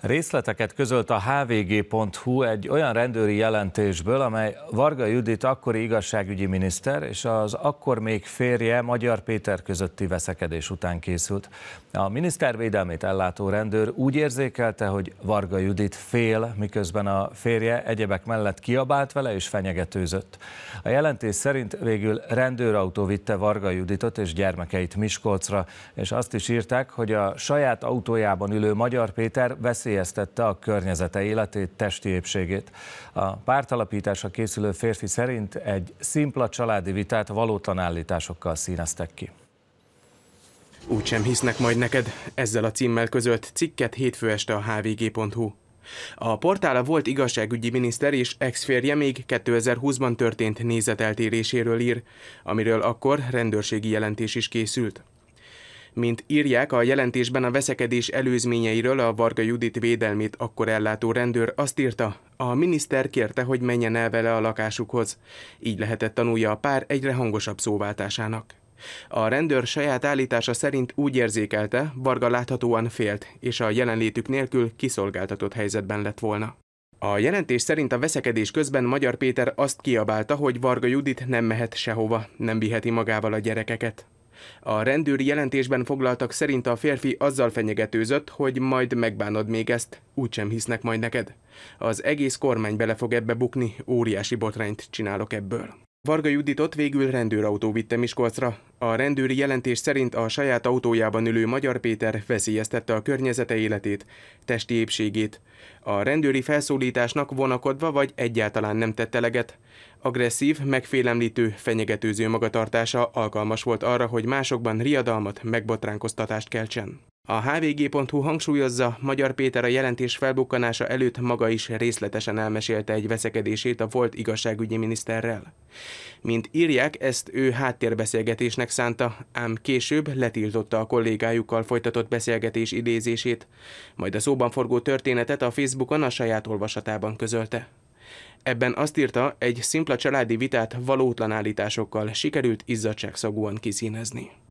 Részleteket közölt a hvg.hu egy olyan rendőri jelentésből, amely Varga Judit akkori igazságügyi miniszter és az akkor még férje Magyar Péter közötti veszekedés után készült. A miniszter védelmét ellátó rendőr úgy érzékelte, hogy Varga Judit fél, miközben a férje egyebek mellett kiabált vele és fenyegetőzött. A jelentés szerint végül rendőrautó vitte Varga Juditot és gyermekeit Miskolcra, és azt is írták, hogy a saját autójában ülő Magyar Péter veszélyes veszélyeztette a környezete életét, testi épségét. A pártalapításra készülő férfi szerint egy szimpla családi vitát valótlan állításokkal színeztek ki. Úgy sem hisznek majd neked. Ezzel a címmel közölt cikket hétfő este a hvg.hu. A portála volt igazságügyi miniszter és exférje még 2020-ban történt nézeteltéréséről ír, amiről akkor rendőrségi jelentés is készült. Mint írják a jelentésben a veszekedés előzményeiről a Varga Judit védelmét akkor ellátó rendőr azt írta, a miniszter kérte, hogy menjen el vele a lakásukhoz. Így lehetett tanulja a pár egyre hangosabb szóváltásának. A rendőr saját állítása szerint úgy érzékelte, Varga láthatóan félt, és a jelenlétük nélkül kiszolgáltatott helyzetben lett volna. A jelentés szerint a veszekedés közben Magyar Péter azt kiabálta, hogy Varga Judit nem mehet sehova, nem viheti magával a gyerekeket. A rendőri jelentésben foglaltak szerint a férfi azzal fenyegetőzött, hogy majd megbánod még ezt, úgysem hisznek majd neked. Az egész kormány bele fog ebbe bukni, óriási botrányt csinálok ebből. Varga Juditot végül rendőrautó vitte Miskolcra. A rendőri jelentés szerint a saját autójában ülő Magyar Péter veszélyeztette a környezete életét, testi épségét. A rendőri felszólításnak vonakodva vagy egyáltalán nem tette leget. Agresszív, megfélemlítő, fenyegetőző magatartása alkalmas volt arra, hogy másokban riadalmat, megbotránkoztatást keltsen. A hvg.hu hangsúlyozza, Magyar Péter a jelentés felbukkanása előtt maga is részletesen elmesélte egy veszekedését a volt igazságügyi miniszterrel. Mint írják, ezt ő háttérbeszélgetésnek szánta, ám később letiltotta a kollégájukkal folytatott beszélgetés idézését, majd a szóban forgó történetet a Facebookon a saját olvasatában közölte. Ebben azt írta, egy szimpla családi vitát valótlan állításokkal sikerült izzadságszagúan kiszínezni.